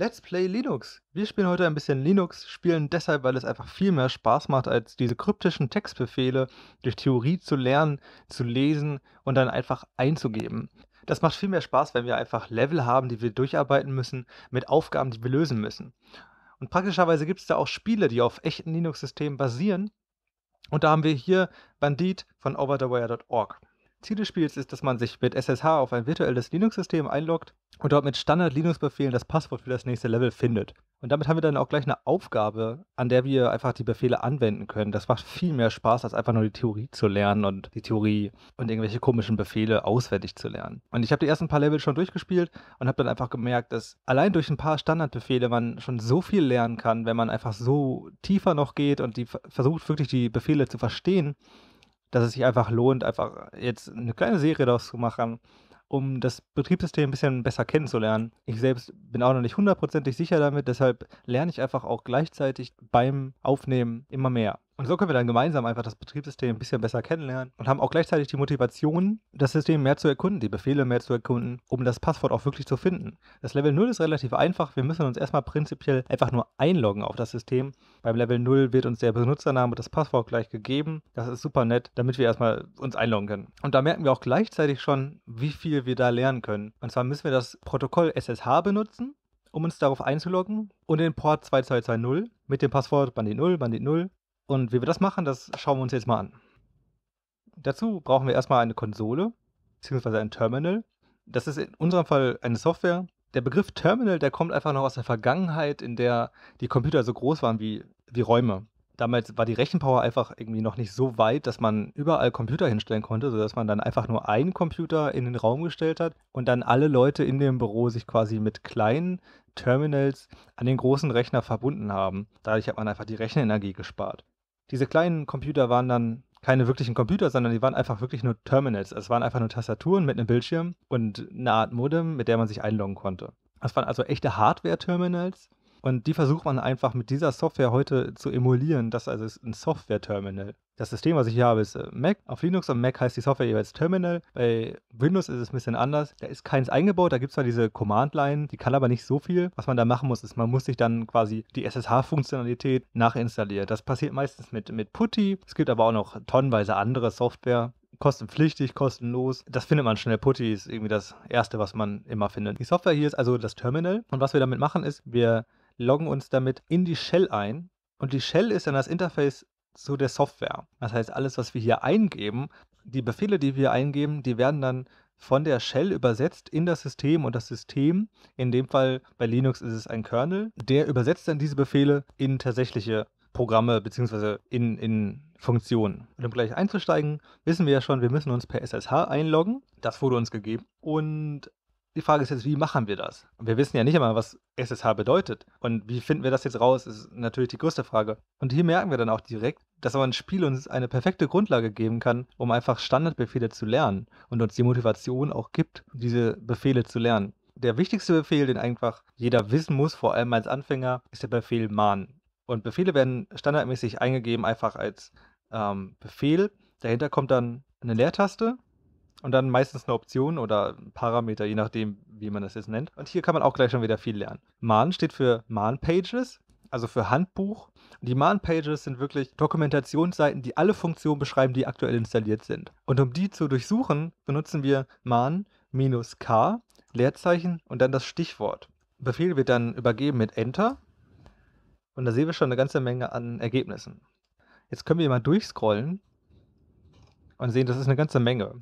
Let's Play Linux. Wir spielen heute ein bisschen Linux, spielen deshalb, weil es einfach viel mehr Spaß macht, als diese kryptischen Textbefehle durch Theorie zu lernen, zu lesen und dann einfach einzugeben. Das macht viel mehr Spaß, wenn wir einfach Level haben, die wir durcharbeiten müssen, mit Aufgaben, die wir lösen müssen. Und praktischerweise gibt es da auch Spiele, die auf echten Linux-Systemen basieren. Und da haben wir hier Bandit von overthewire.org. Ziel des Spiels ist, dass man sich mit SSH auf ein virtuelles Linux-System einloggt und dort mit Standard-Linux-Befehlen das Passwort für das nächste Level findet. Und damit haben wir dann auch gleich eine Aufgabe, an der wir einfach die Befehle anwenden können. Das macht viel mehr Spaß, als einfach nur die Theorie zu lernen und die Theorie und irgendwelche komischen Befehle auswendig zu lernen. Und ich habe die ersten paar Level schon durchgespielt und habe dann einfach gemerkt, dass allein durch ein paar Standardbefehle man schon so viel lernen kann, wenn man einfach so tiefer noch geht und die versucht wirklich die Befehle zu verstehen dass es sich einfach lohnt, einfach jetzt eine kleine Serie daraus zu machen, um das Betriebssystem ein bisschen besser kennenzulernen. Ich selbst bin auch noch nicht hundertprozentig sicher damit, deshalb lerne ich einfach auch gleichzeitig beim Aufnehmen immer mehr. Und so können wir dann gemeinsam einfach das Betriebssystem ein bisschen besser kennenlernen und haben auch gleichzeitig die Motivation, das System mehr zu erkunden, die Befehle mehr zu erkunden, um das Passwort auch wirklich zu finden. Das Level 0 ist relativ einfach. Wir müssen uns erstmal prinzipiell einfach nur einloggen auf das System. Beim Level 0 wird uns der Benutzername und das Passwort gleich gegeben. Das ist super nett, damit wir erstmal uns einloggen können. Und da merken wir auch gleichzeitig schon, wie viel wir da lernen können. Und zwar müssen wir das Protokoll SSH benutzen um uns darauf einzuloggen und den Port 2220 mit dem Passwort Bandit 0, Bandit 0 und wie wir das machen, das schauen wir uns jetzt mal an. Dazu brauchen wir erstmal eine Konsole, beziehungsweise ein Terminal. Das ist in unserem Fall eine Software. Der Begriff Terminal, der kommt einfach noch aus der Vergangenheit, in der die Computer so groß waren wie, wie Räume. Damals war die Rechenpower einfach irgendwie noch nicht so weit, dass man überall Computer hinstellen konnte, sodass man dann einfach nur einen Computer in den Raum gestellt hat und dann alle Leute in dem Büro sich quasi mit kleinen Terminals an den großen Rechner verbunden haben. Dadurch hat man einfach die Rechenenergie gespart diese kleinen Computer waren dann keine wirklichen Computer, sondern die waren einfach wirklich nur Terminals. Es waren einfach nur Tastaturen mit einem Bildschirm und eine Art Modem, mit der man sich einloggen konnte. Das waren also echte Hardware-Terminals und die versucht man einfach mit dieser Software heute zu emulieren. Das also ist also ein Software-Terminal das System, was ich hier habe, ist äh, Mac. Auf Linux und Mac heißt die Software jeweils Terminal. Bei Windows ist es ein bisschen anders. Da ist keins eingebaut. Da gibt es zwar diese Command-Line, die kann aber nicht so viel. Was man da machen muss, ist, man muss sich dann quasi die SSH-Funktionalität nachinstallieren. Das passiert meistens mit, mit Putty. Es gibt aber auch noch tonnenweise andere Software kostenpflichtig, kostenlos. Das findet man schnell. Putty ist irgendwie das Erste, was man immer findet. Die Software hier ist also das Terminal. Und was wir damit machen, ist, wir loggen uns damit in die Shell ein. Und die Shell ist dann das Interface zu der Software. Das heißt, alles, was wir hier eingeben, die Befehle, die wir eingeben, die werden dann von der Shell übersetzt in das System und das System, in dem Fall bei Linux ist es ein Kernel, der übersetzt dann diese Befehle in tatsächliche Programme bzw. In, in Funktionen. Und um gleich einzusteigen, wissen wir ja schon, wir müssen uns per SSH einloggen. Das wurde uns gegeben. Und die Frage ist jetzt, wie machen wir das? Wir wissen ja nicht einmal, was SSH bedeutet. Und wie finden wir das jetzt raus, ist natürlich die größte Frage. Und hier merken wir dann auch direkt, dass aber ein Spiel uns eine perfekte Grundlage geben kann, um einfach Standardbefehle zu lernen und uns die Motivation auch gibt, diese Befehle zu lernen. Der wichtigste Befehl, den einfach jeder wissen muss, vor allem als Anfänger, ist der Befehl mahnen. Und Befehle werden standardmäßig eingegeben einfach als ähm, Befehl. Dahinter kommt dann eine Leertaste und dann meistens eine Option oder Parameter, je nachdem, wie man das jetzt nennt. Und hier kann man auch gleich schon wieder viel lernen. MAN steht für MAN Pages, also für Handbuch. die MAN Pages sind wirklich Dokumentationsseiten, die alle Funktionen beschreiben, die aktuell installiert sind. Und um die zu durchsuchen, benutzen wir MAN-K, Leerzeichen und dann das Stichwort. Befehl wird dann übergeben mit Enter. Und da sehen wir schon eine ganze Menge an Ergebnissen. Jetzt können wir mal durchscrollen und sehen, das ist eine ganze Menge.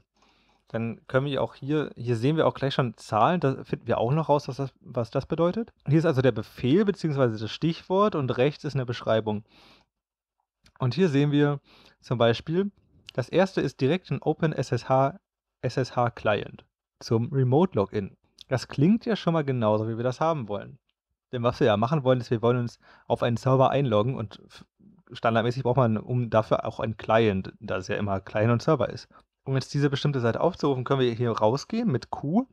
Dann können wir auch hier, hier sehen wir auch gleich schon Zahlen, da finden wir auch noch raus, was das, was das bedeutet. Hier ist also der Befehl bzw. das Stichwort und rechts ist eine Beschreibung. Und hier sehen wir zum Beispiel, das erste ist direkt ein OpenSSH SSH Client zum Remote Login. Das klingt ja schon mal genauso, wie wir das haben wollen. Denn was wir ja machen wollen, ist, wir wollen uns auf einen Server einloggen und standardmäßig braucht man um dafür auch einen Client, da es ja immer Client und Server ist um jetzt diese bestimmte Seite aufzurufen, können wir hier rausgehen mit Q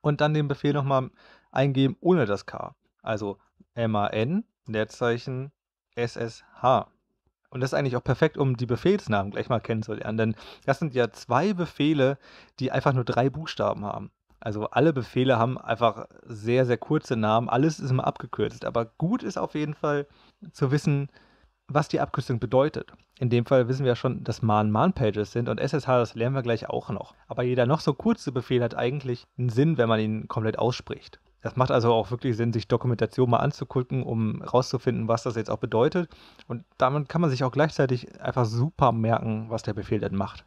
und dann den Befehl nochmal eingeben ohne das K. Also MAN, Leerzeichen, SSH. Und das ist eigentlich auch perfekt, um die Befehlsnamen gleich mal kennenzulernen, denn das sind ja zwei Befehle, die einfach nur drei Buchstaben haben. Also alle Befehle haben einfach sehr, sehr kurze Namen, alles ist immer abgekürzt. Aber gut ist auf jeden Fall zu wissen, was die Abkürzung bedeutet. In dem Fall wissen wir ja schon, dass man Man-Pages sind und SSH, das lernen wir gleich auch noch. Aber jeder noch so kurze Befehl hat eigentlich einen Sinn, wenn man ihn komplett ausspricht. Das macht also auch wirklich Sinn, sich Dokumentation mal anzugucken, um rauszufinden, was das jetzt auch bedeutet. Und damit kann man sich auch gleichzeitig einfach super merken, was der Befehl denn macht.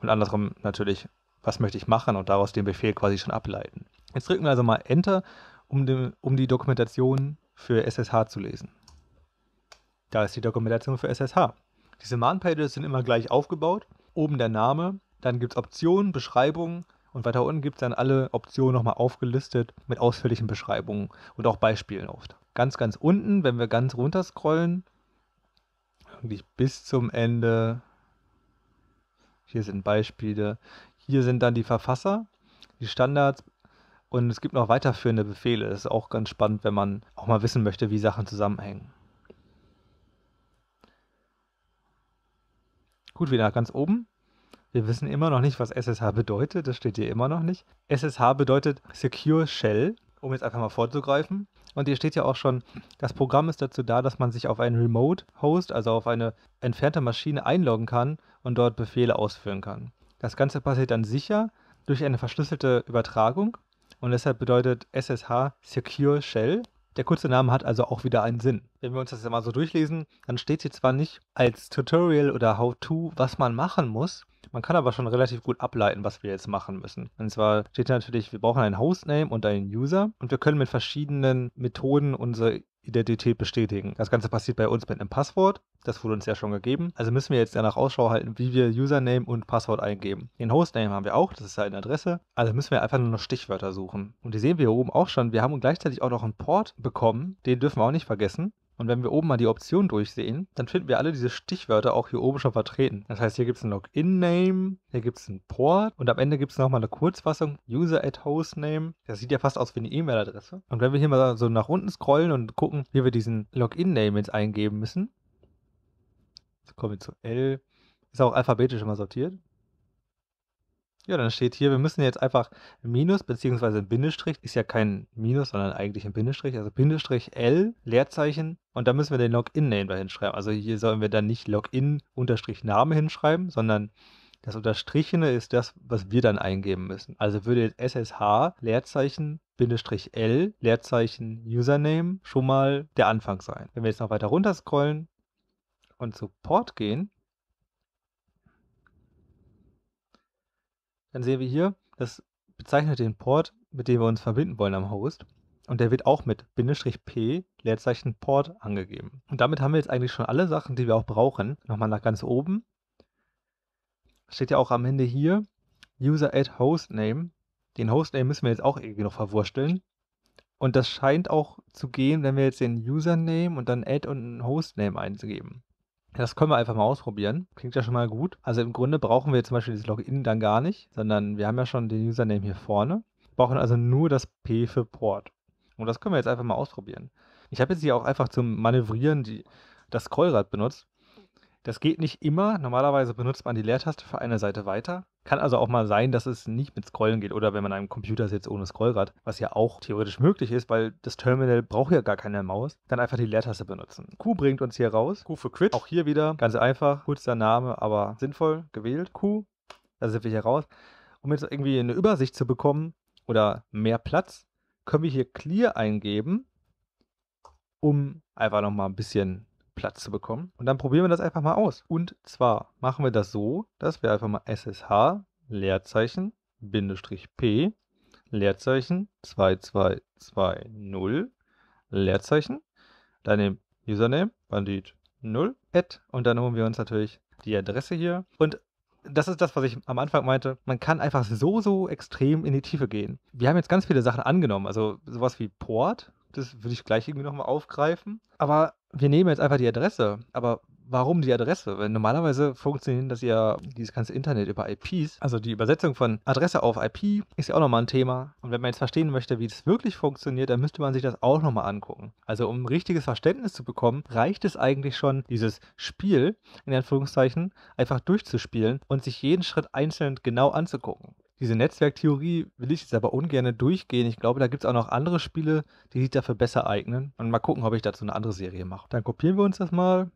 Und andersrum natürlich, was möchte ich machen und daraus den Befehl quasi schon ableiten. Jetzt drücken wir also mal Enter, um, die, um die Dokumentation für SSH zu lesen. Da ist die Dokumentation für SSH. Diese Man-Pages sind immer gleich aufgebaut. Oben der Name, dann gibt es Optionen, Beschreibungen und weiter unten gibt es dann alle Optionen nochmal aufgelistet mit ausführlichen Beschreibungen und auch Beispielen oft. Ganz, ganz unten, wenn wir ganz runter scrollen, wirklich bis zum Ende. Hier sind Beispiele. Hier sind dann die Verfasser, die Standards und es gibt noch weiterführende Befehle. Das ist auch ganz spannend, wenn man auch mal wissen möchte, wie Sachen zusammenhängen. Gut, wieder ganz oben. Wir wissen immer noch nicht, was SSH bedeutet. Das steht hier immer noch nicht. SSH bedeutet Secure Shell, um jetzt einfach mal vorzugreifen. Und hier steht ja auch schon, das Programm ist dazu da, dass man sich auf einen Remote-Host, also auf eine entfernte Maschine einloggen kann und dort Befehle ausführen kann. Das Ganze passiert dann sicher durch eine verschlüsselte Übertragung und deshalb bedeutet SSH Secure Shell der kurze Name hat also auch wieder einen Sinn. Wenn wir uns das mal so durchlesen, dann steht hier zwar nicht als Tutorial oder How-To, was man machen muss, man kann aber schon relativ gut ableiten, was wir jetzt machen müssen. Und zwar steht hier natürlich, wir brauchen einen Hostname und einen User und wir können mit verschiedenen Methoden unsere Identität bestätigen. Das Ganze passiert bei uns mit einem Passwort. Das wurde uns ja schon gegeben. Also müssen wir jetzt danach Ausschau halten, wie wir Username und Passwort eingeben. Den Hostname haben wir auch, das ist ja eine Adresse. Also müssen wir einfach nur noch Stichwörter suchen. Und die sehen wir hier oben auch schon. Wir haben gleichzeitig auch noch einen Port bekommen. Den dürfen wir auch nicht vergessen. Und wenn wir oben mal die Option durchsehen, dann finden wir alle diese Stichwörter auch hier oben schon vertreten. Das heißt, hier gibt es ein Login-Name, hier gibt es einen Port und am Ende gibt es nochmal eine Kurzfassung, User at Hostname. Das sieht ja fast aus wie eine E-Mail-Adresse. Und wenn wir hier mal so nach unten scrollen und gucken, wie wir diesen Login-Name jetzt eingeben müssen, jetzt kommen wir zu L, ist auch alphabetisch immer sortiert. Ja, dann steht hier, wir müssen jetzt einfach Minus bzw. Bindestrich, ist ja kein Minus, sondern eigentlich ein Bindestrich, also Bindestrich L, Leerzeichen und da müssen wir den Login-Name da hinschreiben. Also hier sollen wir dann nicht Login-Name hinschreiben, sondern das Unterstrichene ist das, was wir dann eingeben müssen. Also würde jetzt SSH Leerzeichen Bindestrich L Leerzeichen Username schon mal der Anfang sein. Wenn wir jetzt noch weiter runter scrollen und zu Port gehen, Dann sehen wir hier, das bezeichnet den Port, mit dem wir uns verbinden wollen am Host. Und der wird auch mit Bindestrich P Leerzeichen Port angegeben. Und damit haben wir jetzt eigentlich schon alle Sachen, die wir auch brauchen. Nochmal nach ganz oben. Steht ja auch am Ende hier User at Hostname. Den Hostname müssen wir jetzt auch irgendwie noch verwursteln. Und das scheint auch zu gehen, wenn wir jetzt den Username und dann Add und ein Hostname einzugeben. Das können wir einfach mal ausprobieren. Klingt ja schon mal gut. Also im Grunde brauchen wir zum Beispiel dieses Login dann gar nicht, sondern wir haben ja schon den Username hier vorne. Wir brauchen also nur das P für Port. Und das können wir jetzt einfach mal ausprobieren. Ich habe jetzt hier auch einfach zum Manövrieren die, das Scrollrad benutzt. Das geht nicht immer. Normalerweise benutzt man die Leertaste für eine Seite weiter. Kann also auch mal sein, dass es nicht mit Scrollen geht oder wenn man an einem Computer sitzt ohne Scrollrad, was ja auch theoretisch möglich ist, weil das Terminal braucht ja gar keine Maus, dann einfach die Leertaste benutzen. Q bringt uns hier raus. Q für Quit. Auch hier wieder ganz einfach, kurzer Name, aber sinnvoll gewählt. Q, da sind wir hier raus. Um jetzt irgendwie eine Übersicht zu bekommen oder mehr Platz, können wir hier Clear eingeben, um einfach nochmal ein bisschen Platz zu bekommen. Und dann probieren wir das einfach mal aus. Und zwar machen wir das so, dass wir einfach mal SSH Leerzeichen Bindestrich P Leerzeichen 2220 Leerzeichen, dann im Username Bandit 0 at und dann holen wir uns natürlich die Adresse hier und das ist das, was ich am Anfang meinte. Man kann einfach so, so extrem in die Tiefe gehen. Wir haben jetzt ganz viele Sachen angenommen. Also sowas wie Port, das würde ich gleich irgendwie nochmal aufgreifen. Aber wir nehmen jetzt einfach die Adresse, aber warum die Adresse? Weil normalerweise funktioniert das ja, dieses ganze Internet über IPs, also die Übersetzung von Adresse auf IP ist ja auch nochmal ein Thema. Und wenn man jetzt verstehen möchte, wie das wirklich funktioniert, dann müsste man sich das auch nochmal angucken. Also um ein richtiges Verständnis zu bekommen, reicht es eigentlich schon, dieses Spiel, in Anführungszeichen, einfach durchzuspielen und sich jeden Schritt einzeln genau anzugucken diese Netzwerktheorie will ich jetzt aber ungern durchgehen. Ich glaube, da gibt es auch noch andere Spiele, die sich dafür besser eignen. Und mal gucken, ob ich dazu eine andere Serie mache. Dann kopieren wir uns das mal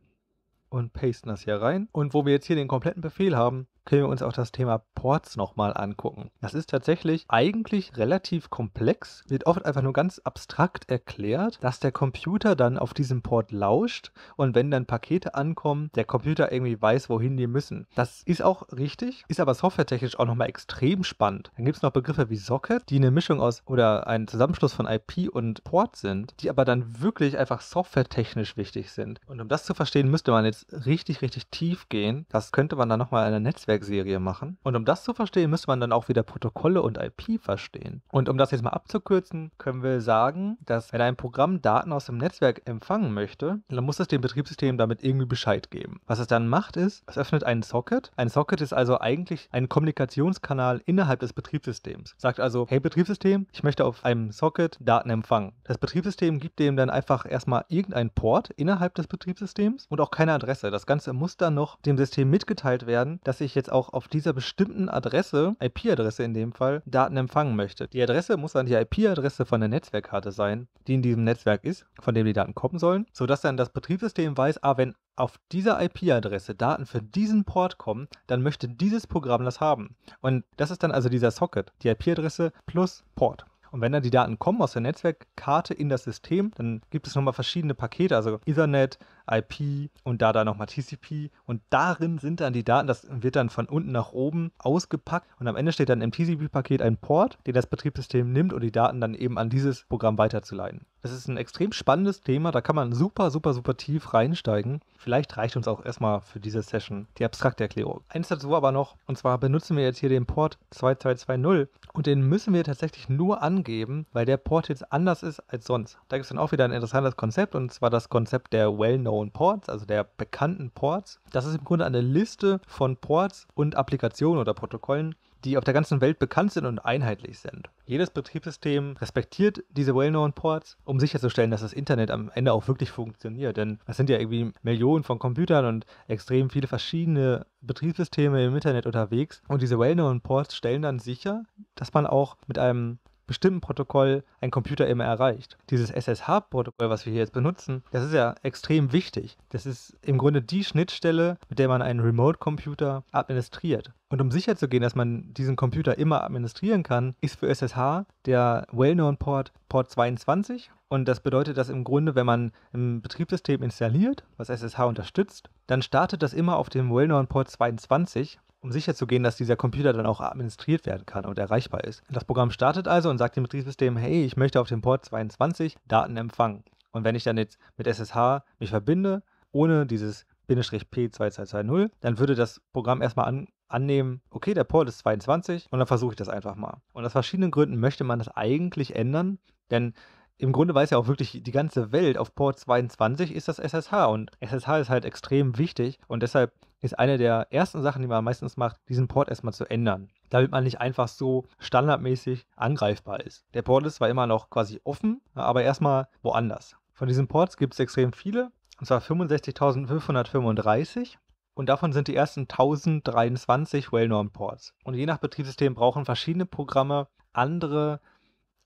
und pasten das hier rein. Und wo wir jetzt hier den kompletten Befehl haben, können wir uns auch das Thema Ports nochmal angucken. Das ist tatsächlich eigentlich relativ komplex, wird oft einfach nur ganz abstrakt erklärt, dass der Computer dann auf diesem Port lauscht und wenn dann Pakete ankommen, der Computer irgendwie weiß, wohin die müssen. Das ist auch richtig, ist aber softwaretechnisch auch nochmal extrem spannend. Dann gibt es noch Begriffe wie Socket, die eine Mischung aus oder ein Zusammenschluss von IP und Port sind, die aber dann wirklich einfach softwaretechnisch wichtig sind. Und um das zu verstehen, müsste man jetzt richtig, richtig tief gehen. Das könnte man dann nochmal in der Netzwerk Stromberg-Serie machen. Und um das zu verstehen, müsste man dann auch wieder Protokolle und IP verstehen. Und um das jetzt mal abzukürzen, können wir sagen, dass wenn ein Programm Daten aus dem Netzwerk empfangen möchte, dann muss es dem Betriebssystem damit irgendwie Bescheid geben. Was es dann macht, ist, es öffnet einen Socket. Ein Socket ist also eigentlich ein Kommunikationskanal innerhalb des Betriebssystems. Sagt also, hey Betriebssystem, ich möchte auf einem Socket Daten empfangen. Das Betriebssystem gibt dem dann einfach erstmal irgendeinen Port innerhalb des Betriebssystems und auch keine Adresse. Das Ganze muss dann noch dem System mitgeteilt werden, dass ich jetzt jetzt auch auf dieser bestimmten Adresse, IP-Adresse in dem Fall, Daten empfangen möchte. Die Adresse muss dann die IP-Adresse von der Netzwerkkarte sein, die in diesem Netzwerk ist, von dem die Daten kommen sollen, sodass dann das Betriebssystem weiß, ah, wenn auf dieser IP-Adresse Daten für diesen Port kommen, dann möchte dieses Programm das haben. Und das ist dann also dieser Socket, die IP-Adresse plus Port. Und wenn dann die Daten kommen aus der Netzwerkkarte in das System, dann gibt es nochmal verschiedene Pakete, also Ethernet, IP und da dann nochmal TCP und darin sind dann die Daten, das wird dann von unten nach oben ausgepackt und am Ende steht dann im TCP-Paket ein Port, den das Betriebssystem nimmt um die Daten dann eben an dieses Programm weiterzuleiten. Das ist ein extrem spannendes Thema, da kann man super, super, super tief reinsteigen. Vielleicht reicht uns auch erstmal für diese Session die abstrakte Erklärung. Eins dazu aber noch, und zwar benutzen wir jetzt hier den Port 2220 und den müssen wir tatsächlich nur angeben, weil der Port jetzt anders ist als sonst. Da gibt es dann auch wieder ein interessantes Konzept und zwar das Konzept der Well-Known Known Ports, also der bekannten Ports. Das ist im Grunde eine Liste von Ports und Applikationen oder Protokollen, die auf der ganzen Welt bekannt sind und einheitlich sind. Jedes Betriebssystem respektiert diese well-known Ports, um sicherzustellen, dass das Internet am Ende auch wirklich funktioniert. Denn es sind ja irgendwie Millionen von Computern und extrem viele verschiedene Betriebssysteme im Internet unterwegs. Und diese well-known Ports stellen dann sicher, dass man auch mit einem bestimmten Protokoll ein Computer immer erreicht. Dieses SSH-Protokoll, was wir hier jetzt benutzen, das ist ja extrem wichtig. Das ist im Grunde die Schnittstelle, mit der man einen Remote-Computer administriert. Und um sicherzugehen, dass man diesen Computer immer administrieren kann, ist für SSH der Well-Known-Port Port 22. Und das bedeutet, dass im Grunde, wenn man ein Betriebssystem installiert, was SSH unterstützt, dann startet das immer auf dem Well-Known-Port 22 um sicherzugehen, dass dieser Computer dann auch administriert werden kann und erreichbar ist. Das Programm startet also und sagt dem Betriebssystem, hey, ich möchte auf dem Port 22 Daten empfangen. Und wenn ich dann jetzt mit SSH mich verbinde, ohne dieses Bindestrich P2220, dann würde das Programm erstmal an, annehmen, okay, der Port ist 22 und dann versuche ich das einfach mal. Und aus verschiedenen Gründen möchte man das eigentlich ändern, denn im Grunde weiß ja auch wirklich die ganze Welt, auf Port 22 ist das SSH und SSH ist halt extrem wichtig und deshalb ist eine der ersten Sachen, die man meistens macht, diesen Port erstmal zu ändern, damit man nicht einfach so standardmäßig angreifbar ist. Der Port ist zwar immer noch quasi offen, aber erstmal woanders. Von diesen Ports gibt es extrem viele, und zwar 65.535 und davon sind die ersten 1023 Well-Norm-Ports. Und je nach Betriebssystem brauchen verschiedene Programme andere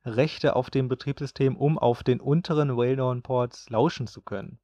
Rechte auf dem Betriebssystem, um auf den unteren Well-Norm-Ports lauschen zu können.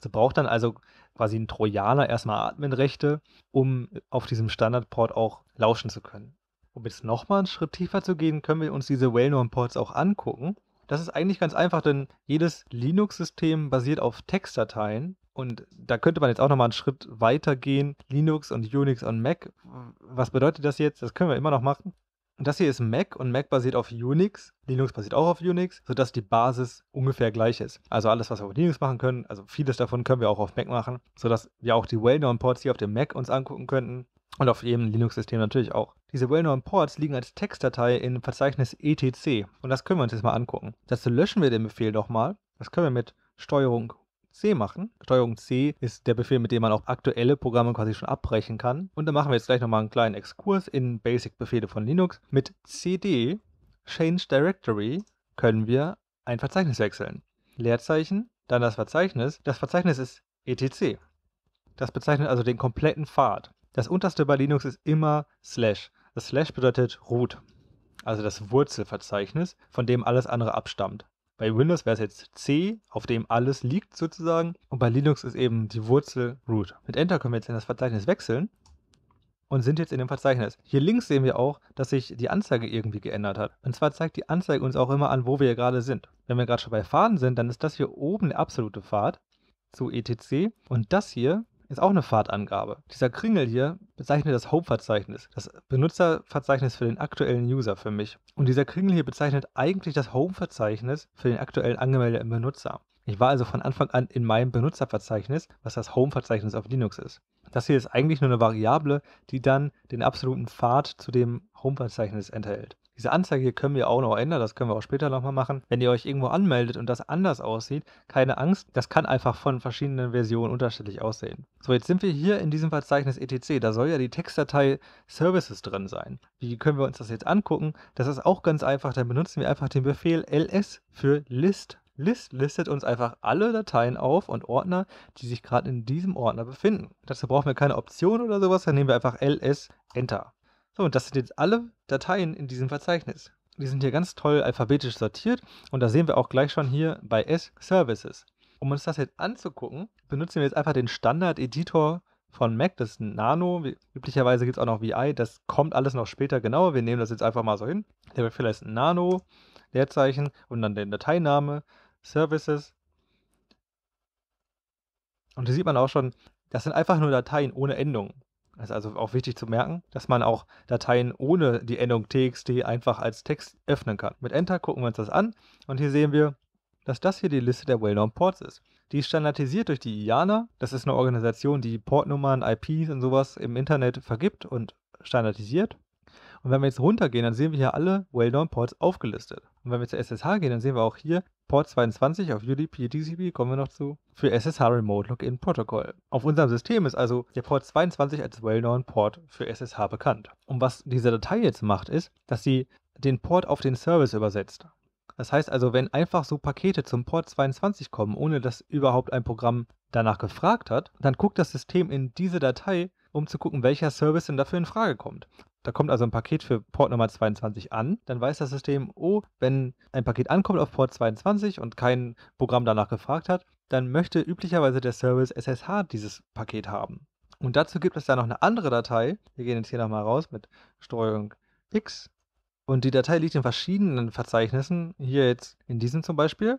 So braucht dann also quasi ein Trojaner erstmal Adminrechte, um auf diesem Standardport auch lauschen zu können. Um jetzt nochmal einen Schritt tiefer zu gehen, können wir uns diese Well-Known-Ports auch angucken. Das ist eigentlich ganz einfach, denn jedes Linux-System basiert auf Textdateien. Und da könnte man jetzt auch nochmal einen Schritt weiter gehen. Linux und Unix und Mac. Was bedeutet das jetzt? Das können wir immer noch machen. Und das hier ist Mac und Mac basiert auf Unix, Linux basiert auch auf Unix, sodass die Basis ungefähr gleich ist. Also alles, was wir auf Linux machen können, also vieles davon können wir auch auf Mac machen, sodass wir auch die Well-Known-Ports hier auf dem Mac uns angucken könnten und auf jedem Linux-System natürlich auch. Diese Well-Known-Ports liegen als Textdatei im Verzeichnis etc und das können wir uns jetzt mal angucken. Dazu löschen wir den Befehl nochmal, das können wir mit Steuerung C machen. Steuerung C ist der Befehl, mit dem man auch aktuelle Programme quasi schon abbrechen kann. Und dann machen wir jetzt gleich nochmal einen kleinen Exkurs in Basic-Befehle von Linux. Mit CD, Change Directory, können wir ein Verzeichnis wechseln. Leerzeichen, dann das Verzeichnis. Das Verzeichnis ist etc. Das bezeichnet also den kompletten Pfad. Das unterste bei Linux ist immer slash. Das slash bedeutet root, also das Wurzelverzeichnis, von dem alles andere abstammt. Bei Windows wäre es jetzt C, auf dem alles liegt sozusagen. Und bei Linux ist eben die Wurzel root. Mit Enter können wir jetzt in das Verzeichnis wechseln und sind jetzt in dem Verzeichnis. Hier links sehen wir auch, dass sich die Anzeige irgendwie geändert hat. Und zwar zeigt die Anzeige uns auch immer an, wo wir gerade sind. Wenn wir gerade schon bei Faden sind, dann ist das hier oben der absolute Pfad zu etc. Und das hier ist auch eine Fahrtangabe. Dieser Kringel hier bezeichnet das Home-Verzeichnis, das Benutzerverzeichnis für den aktuellen User für mich. Und dieser Kringel hier bezeichnet eigentlich das Home-Verzeichnis für den aktuell angemeldeten Benutzer. Ich war also von Anfang an in meinem Benutzerverzeichnis, was das Home-Verzeichnis auf Linux ist. Das hier ist eigentlich nur eine Variable, die dann den absoluten Pfad zu dem Home-Verzeichnis enthält. Diese Anzeige hier können wir auch noch ändern, das können wir auch später nochmal machen. Wenn ihr euch irgendwo anmeldet und das anders aussieht, keine Angst, das kann einfach von verschiedenen Versionen unterschiedlich aussehen. So, jetzt sind wir hier in diesem Verzeichnis etc. Da soll ja die Textdatei Services drin sein. Wie können wir uns das jetzt angucken? Das ist auch ganz einfach, dann benutzen wir einfach den Befehl ls für list List listet uns einfach alle Dateien auf und Ordner, die sich gerade in diesem Ordner befinden. Dazu brauchen wir keine Option oder sowas, dann nehmen wir einfach ls Enter. So, und das sind jetzt alle Dateien in diesem Verzeichnis. Die sind hier ganz toll alphabetisch sortiert und da sehen wir auch gleich schon hier bei S Services. Um uns das jetzt anzugucken, benutzen wir jetzt einfach den Standard-Editor von Mac, das ist ein Nano. Üblicherweise gibt es auch noch VI, das kommt alles noch später genauer. Wir nehmen das jetzt einfach mal so hin. Der wird vielleicht ein Nano, Leerzeichen und dann den Dateiname, Services. Und hier sieht man auch schon, das sind einfach nur Dateien ohne Endungen. Das ist also auch wichtig zu merken, dass man auch Dateien ohne die Endung txt einfach als Text öffnen kann. Mit Enter gucken wir uns das an und hier sehen wir, dass das hier die Liste der Well-Known Ports ist. Die ist standardisiert durch die IANA. Das ist eine Organisation, die Portnummern, IPs und sowas im Internet vergibt und standardisiert. Und wenn wir jetzt runtergehen, dann sehen wir hier alle Well-Known Ports aufgelistet. Und wenn wir zur SSH gehen, dann sehen wir auch hier Port 22 auf UDP TCP kommen wir noch zu für SSH Remote Login Protocol. Auf unserem System ist also der Port 22 als well-known Port für SSH bekannt. Und was diese Datei jetzt macht, ist, dass sie den Port auf den Service übersetzt. Das heißt also, wenn einfach so Pakete zum Port 22 kommen, ohne dass überhaupt ein Programm danach gefragt hat, dann guckt das System in diese Datei, um zu gucken, welcher Service denn dafür in Frage kommt. Da kommt also ein Paket für Port Nummer 22 an. Dann weiß das System, oh, wenn ein Paket ankommt auf Port 22 und kein Programm danach gefragt hat, dann möchte üblicherweise der Service SSH dieses Paket haben. Und dazu gibt es da noch eine andere Datei. Wir gehen jetzt hier nochmal raus mit Strg X. Und die Datei liegt in verschiedenen Verzeichnissen. Hier jetzt in diesem zum Beispiel.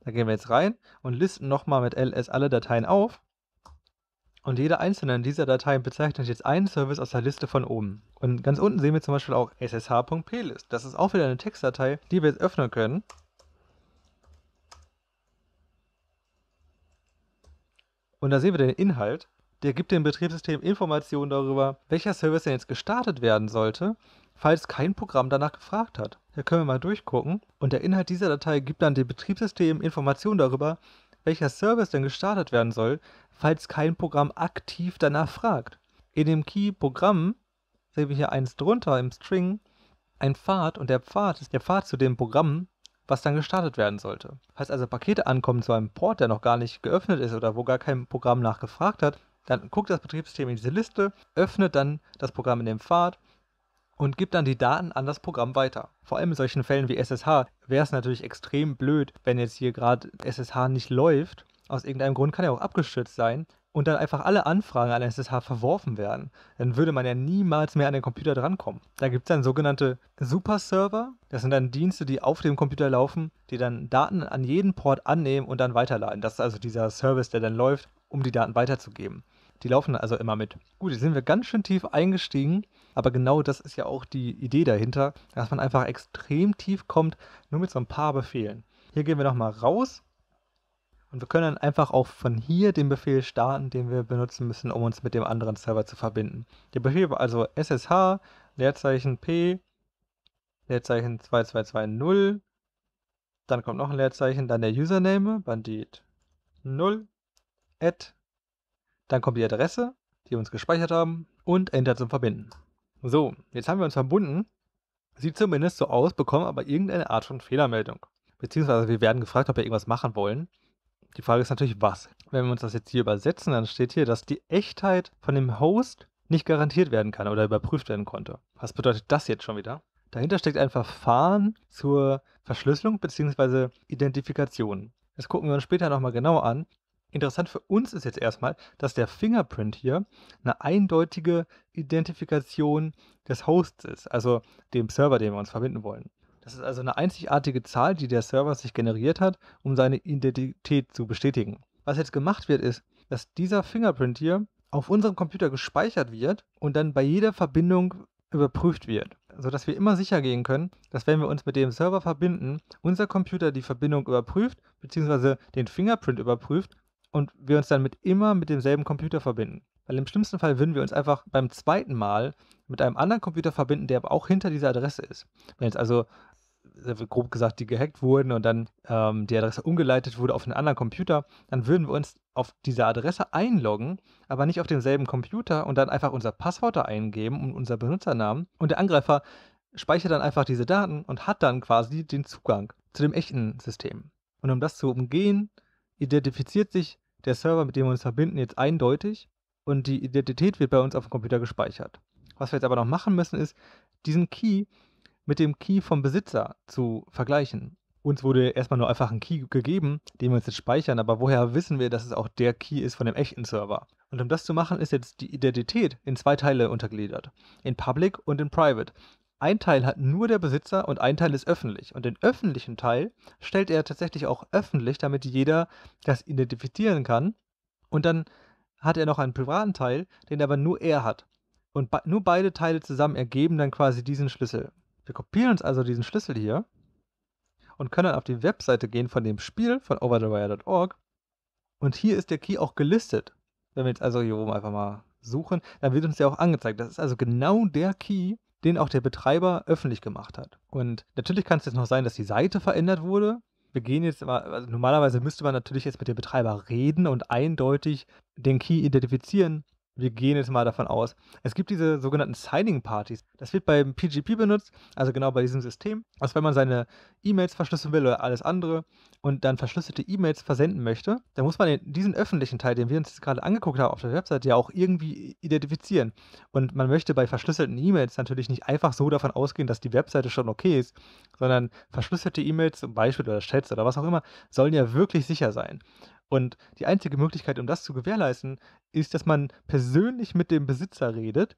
Da gehen wir jetzt rein und listen nochmal mit ls alle Dateien auf. Und jeder einzelne dieser Dateien bezeichnet jetzt einen Service aus der Liste von oben. Und ganz unten sehen wir zum Beispiel auch ssh.plist. Das ist auch wieder eine Textdatei, die wir jetzt öffnen können. Und da sehen wir den Inhalt. Der gibt dem Betriebssystem Informationen darüber, welcher Service denn jetzt gestartet werden sollte, falls kein Programm danach gefragt hat. Da können wir mal durchgucken. Und der Inhalt dieser Datei gibt dann dem Betriebssystem Informationen darüber, welcher Service denn gestartet werden soll, falls kein Programm aktiv danach fragt. In dem Key-Programm sehen wir hier eins drunter im String ein Pfad und der Pfad ist der Pfad zu dem Programm, was dann gestartet werden sollte. Falls also Pakete ankommen zu einem Port, der noch gar nicht geöffnet ist oder wo gar kein Programm nachgefragt hat, dann guckt das Betriebssystem in diese Liste, öffnet dann das Programm in dem Pfad und gibt dann die Daten an das Programm weiter. Vor allem in solchen Fällen wie SSH wäre es natürlich extrem blöd, wenn jetzt hier gerade SSH nicht läuft. Aus irgendeinem Grund kann er auch abgestürzt sein und dann einfach alle Anfragen an SSH verworfen werden, dann würde man ja niemals mehr an den Computer drankommen. Da gibt es dann sogenannte Super-Server. Das sind dann Dienste, die auf dem Computer laufen, die dann Daten an jeden Port annehmen und dann weiterleiten. Das ist also dieser Service, der dann läuft, um die Daten weiterzugeben. Die laufen also immer mit. Gut, jetzt sind wir ganz schön tief eingestiegen aber genau das ist ja auch die Idee dahinter, dass man einfach extrem tief kommt, nur mit so ein paar Befehlen. Hier gehen wir nochmal raus und wir können dann einfach auch von hier den Befehl starten, den wir benutzen müssen, um uns mit dem anderen Server zu verbinden. Der Befehl war also ssh Leerzeichen p Leerzeichen 2220 dann kommt noch ein Leerzeichen, dann der Username, Bandit 0, add, dann kommt die Adresse, die wir uns gespeichert haben und Enter zum Verbinden. So, jetzt haben wir uns verbunden. Sieht zumindest so aus, bekommen aber irgendeine Art von Fehlermeldung. Beziehungsweise wir werden gefragt, ob wir irgendwas machen wollen. Die Frage ist natürlich, was. Wenn wir uns das jetzt hier übersetzen, dann steht hier, dass die Echtheit von dem Host nicht garantiert werden kann oder überprüft werden konnte. Was bedeutet das jetzt schon wieder? Dahinter steckt ein Verfahren zur Verschlüsselung bzw. Identifikation. Das gucken wir uns später nochmal genauer an. Interessant für uns ist jetzt erstmal, dass der Fingerprint hier eine eindeutige Identifikation des Hosts ist, also dem Server, den wir uns verbinden wollen. Das ist also eine einzigartige Zahl, die der Server sich generiert hat, um seine Identität zu bestätigen. Was jetzt gemacht wird, ist, dass dieser Fingerprint hier auf unserem Computer gespeichert wird und dann bei jeder Verbindung überprüft wird, sodass wir immer sicher gehen können, dass wenn wir uns mit dem Server verbinden, unser Computer die Verbindung überprüft bzw. den Fingerprint überprüft und wir uns dann mit immer mit demselben Computer verbinden. Weil im schlimmsten Fall würden wir uns einfach beim zweiten Mal mit einem anderen Computer verbinden, der aber auch hinter dieser Adresse ist. Wenn jetzt also äh, grob gesagt, die gehackt wurden und dann ähm, die Adresse umgeleitet wurde auf einen anderen Computer, dann würden wir uns auf diese Adresse einloggen, aber nicht auf demselben Computer und dann einfach unser Passwort da eingeben und unser Benutzernamen. Und der Angreifer speichert dann einfach diese Daten und hat dann quasi den Zugang zu dem echten System. Und um das zu umgehen, identifiziert sich der Server, mit dem wir uns verbinden, jetzt eindeutig und die Identität wird bei uns auf dem Computer gespeichert. Was wir jetzt aber noch machen müssen, ist, diesen Key mit dem Key vom Besitzer zu vergleichen. Uns wurde erstmal nur einfach ein Key gegeben, den wir uns jetzt speichern, aber woher wissen wir, dass es auch der Key ist von dem echten Server? Und um das zu machen, ist jetzt die Identität in zwei Teile untergliedert, in Public und in Private. Ein Teil hat nur der Besitzer und ein Teil ist öffentlich. Und den öffentlichen Teil stellt er tatsächlich auch öffentlich, damit jeder das identifizieren kann. Und dann hat er noch einen privaten Teil, den aber nur er hat. Und be nur beide Teile zusammen ergeben dann quasi diesen Schlüssel. Wir kopieren uns also diesen Schlüssel hier und können dann auf die Webseite gehen von dem Spiel von overthewire.org. Und hier ist der Key auch gelistet. Wenn wir jetzt also hier oben einfach mal suchen, dann wird uns der auch angezeigt. Das ist also genau der Key, den auch der Betreiber öffentlich gemacht hat. Und natürlich kann es jetzt noch sein, dass die Seite verändert wurde. Wir gehen jetzt mal, also normalerweise müsste man natürlich jetzt mit dem Betreiber reden und eindeutig den Key identifizieren wir gehen jetzt mal davon aus. Es gibt diese sogenannten Signing-Partys. Das wird beim PGP benutzt, also genau bei diesem System, dass wenn man seine E-Mails verschlüsseln will oder alles andere und dann verschlüsselte E-Mails versenden möchte, dann muss man diesen öffentlichen Teil, den wir uns gerade angeguckt haben auf der Website, ja auch irgendwie identifizieren. Und man möchte bei verschlüsselten E-Mails natürlich nicht einfach so davon ausgehen, dass die Webseite schon okay ist, sondern verschlüsselte E-Mails, zum Beispiel oder Chats oder was auch immer, sollen ja wirklich sicher sein. Und die einzige Möglichkeit, um das zu gewährleisten, ist, dass man persönlich mit dem Besitzer redet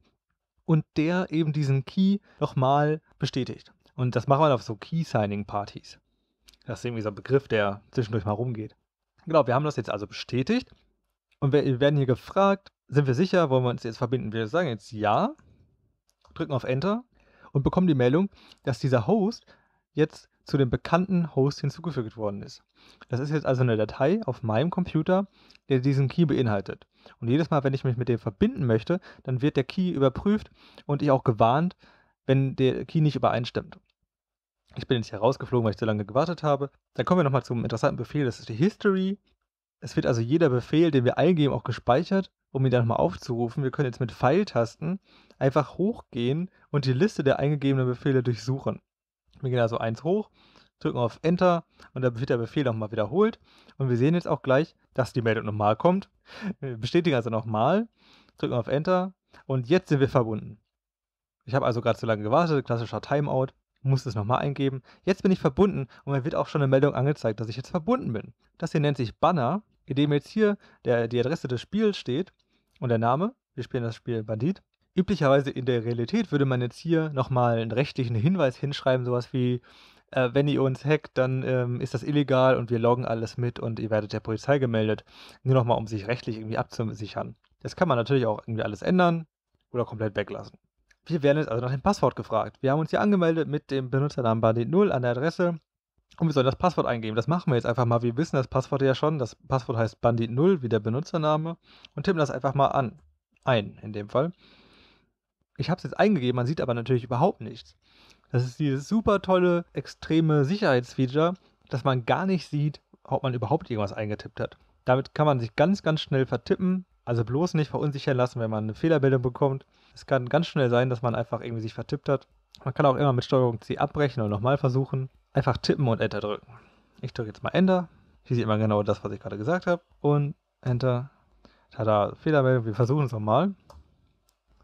und der eben diesen Key nochmal bestätigt. Und das macht man auf so Key-Signing-Partys. Das ist irgendwie so ein Begriff, der zwischendurch mal rumgeht. Genau, wir haben das jetzt also bestätigt und wir werden hier gefragt, sind wir sicher, wollen wir uns jetzt verbinden? Wir sagen jetzt ja, drücken auf Enter und bekommen die Meldung, dass dieser Host jetzt zu dem bekannten Host hinzugefügt worden ist. Das ist jetzt also eine Datei auf meinem Computer, der diesen Key beinhaltet. Und jedes Mal, wenn ich mich mit dem verbinden möchte, dann wird der Key überprüft und ich auch gewarnt, wenn der Key nicht übereinstimmt. Ich bin jetzt hier rausgeflogen, weil ich so lange gewartet habe. Dann kommen wir nochmal zum interessanten Befehl, das ist die History. Es wird also jeder Befehl, den wir eingeben, auch gespeichert, um ihn dann nochmal aufzurufen. Wir können jetzt mit Pfeiltasten einfach hochgehen und die Liste der eingegebenen Befehle durchsuchen. Wir gehen also eins hoch, drücken auf Enter und dann wird der Befehl nochmal wiederholt. Und wir sehen jetzt auch gleich, dass die Meldung nochmal kommt. Wir bestätigen also nochmal, drücken auf Enter und jetzt sind wir verbunden. Ich habe also gerade zu lange gewartet, klassischer Timeout, muss es nochmal eingeben. Jetzt bin ich verbunden und mir wird auch schon eine Meldung angezeigt, dass ich jetzt verbunden bin. Das hier nennt sich Banner, in dem jetzt hier der, die Adresse des Spiels steht und der Name. Wir spielen das Spiel Bandit üblicherweise in der Realität würde man jetzt hier nochmal einen rechtlichen Hinweis hinschreiben, sowas wie, äh, wenn ihr uns hackt, dann ähm, ist das illegal und wir loggen alles mit und ihr werdet der Polizei gemeldet. Nur nochmal, um sich rechtlich irgendwie abzusichern. Das kann man natürlich auch irgendwie alles ändern oder komplett weglassen. Wir werden jetzt also nach dem Passwort gefragt. Wir haben uns hier angemeldet mit dem Benutzernamen Bandit 0 an der Adresse und wir sollen das Passwort eingeben. Das machen wir jetzt einfach mal. Wir wissen das Passwort ja schon. Das Passwort heißt Bandit 0 wie der Benutzername und tippen das einfach mal an. Ein in dem Fall. Ich habe es jetzt eingegeben, man sieht aber natürlich überhaupt nichts. Das ist dieses super tolle, extreme Sicherheitsfeature, dass man gar nicht sieht, ob man überhaupt irgendwas eingetippt hat. Damit kann man sich ganz, ganz schnell vertippen. Also bloß nicht verunsichern lassen, wenn man eine Fehlermeldung bekommt. Es kann ganz schnell sein, dass man einfach irgendwie sich vertippt hat. Man kann auch immer mit Steuerung C abbrechen und nochmal versuchen. Einfach tippen und Enter drücken. Ich drücke jetzt mal Enter. Hier sieht man genau das, was ich gerade gesagt habe. Und Enter. Tada, Fehlermeldung. Wir versuchen es nochmal.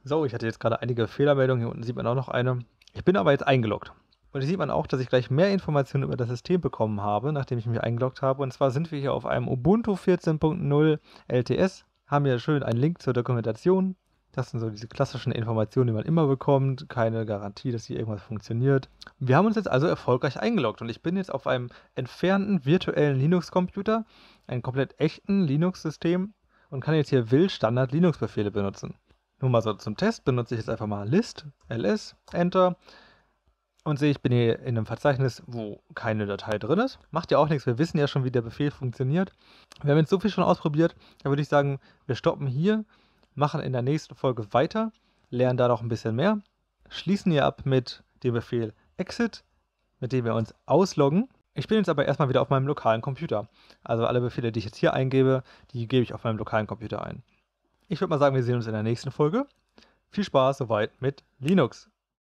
So, ich hatte jetzt gerade einige Fehlermeldungen. Hier unten sieht man auch noch eine. Ich bin aber jetzt eingeloggt. Und hier sieht man auch, dass ich gleich mehr Informationen über das System bekommen habe, nachdem ich mich eingeloggt habe. Und zwar sind wir hier auf einem Ubuntu 14.0 LTS, haben hier schön einen Link zur Dokumentation. Das sind so diese klassischen Informationen, die man immer bekommt. Keine Garantie, dass hier irgendwas funktioniert. Wir haben uns jetzt also erfolgreich eingeloggt und ich bin jetzt auf einem entfernten virtuellen Linux-Computer, einem komplett echten Linux-System und kann jetzt hier wild Standard Linux-Befehle benutzen. Nur mal so zum Test benutze ich jetzt einfach mal list, ls, enter und sehe, ich bin hier in einem Verzeichnis, wo keine Datei drin ist. Macht ja auch nichts, wir wissen ja schon, wie der Befehl funktioniert. Wir haben jetzt so viel schon ausprobiert, da würde ich sagen, wir stoppen hier, machen in der nächsten Folge weiter, lernen da noch ein bisschen mehr, schließen hier ab mit dem Befehl exit, mit dem wir uns ausloggen. Ich bin jetzt aber erstmal wieder auf meinem lokalen Computer. Also alle Befehle, die ich jetzt hier eingebe, die gebe ich auf meinem lokalen Computer ein ich würde mal sagen, wir sehen uns in der nächsten Folge. Viel Spaß soweit mit Linux.